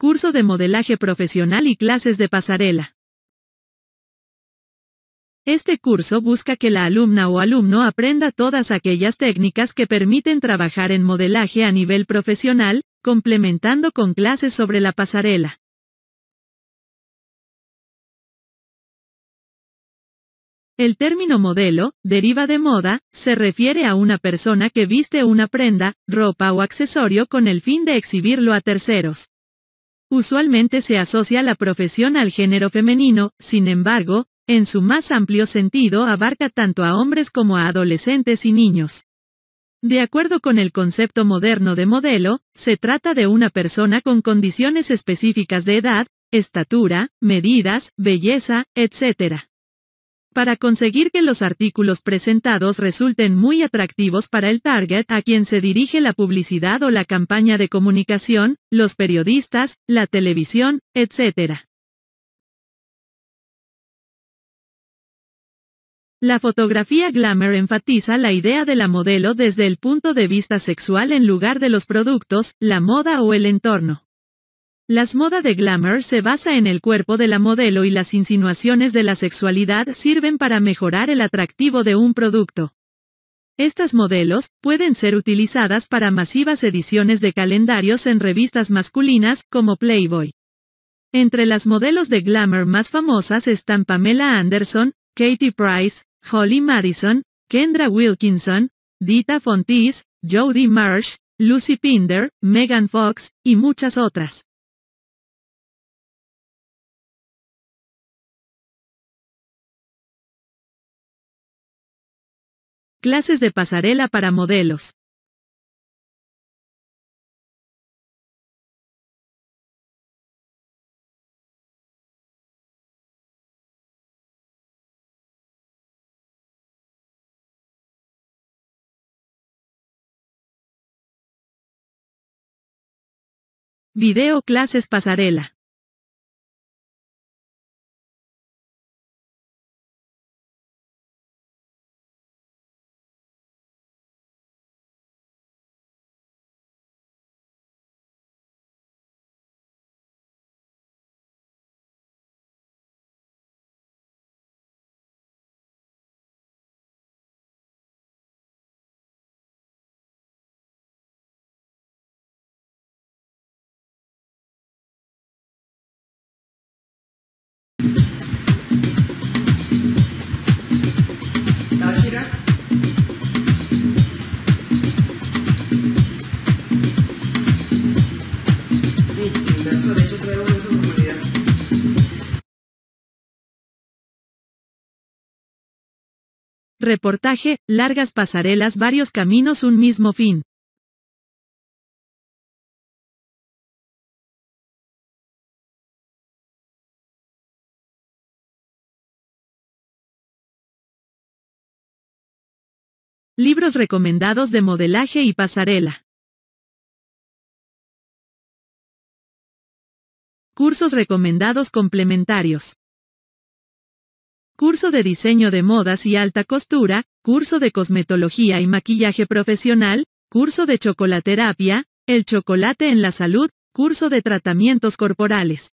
Curso de modelaje profesional y clases de pasarela. Este curso busca que la alumna o alumno aprenda todas aquellas técnicas que permiten trabajar en modelaje a nivel profesional, complementando con clases sobre la pasarela. El término modelo, deriva de moda, se refiere a una persona que viste una prenda, ropa o accesorio con el fin de exhibirlo a terceros. Usualmente se asocia la profesión al género femenino, sin embargo, en su más amplio sentido abarca tanto a hombres como a adolescentes y niños. De acuerdo con el concepto moderno de modelo, se trata de una persona con condiciones específicas de edad, estatura, medidas, belleza, etc. Para conseguir que los artículos presentados resulten muy atractivos para el target a quien se dirige la publicidad o la campaña de comunicación, los periodistas, la televisión, etc. La fotografía glamour enfatiza la idea de la modelo desde el punto de vista sexual en lugar de los productos, la moda o el entorno. Las modas de glamour se basa en el cuerpo de la modelo y las insinuaciones de la sexualidad sirven para mejorar el atractivo de un producto. Estas modelos pueden ser utilizadas para masivas ediciones de calendarios en revistas masculinas como Playboy. Entre las modelos de glamour más famosas están Pamela Anderson, Katie Price, Holly Madison, Kendra Wilkinson, Dita Fontis, Jodie Marsh, Lucy Pinder, Megan Fox, y muchas otras. Clases de pasarela para modelos. Video clases pasarela. Reportaje, largas pasarelas, varios caminos, un mismo fin. Libros recomendados de modelaje y pasarela. Cursos recomendados complementarios curso de diseño de modas y alta costura, curso de cosmetología y maquillaje profesional, curso de chocolaterapia, el chocolate en la salud, curso de tratamientos corporales.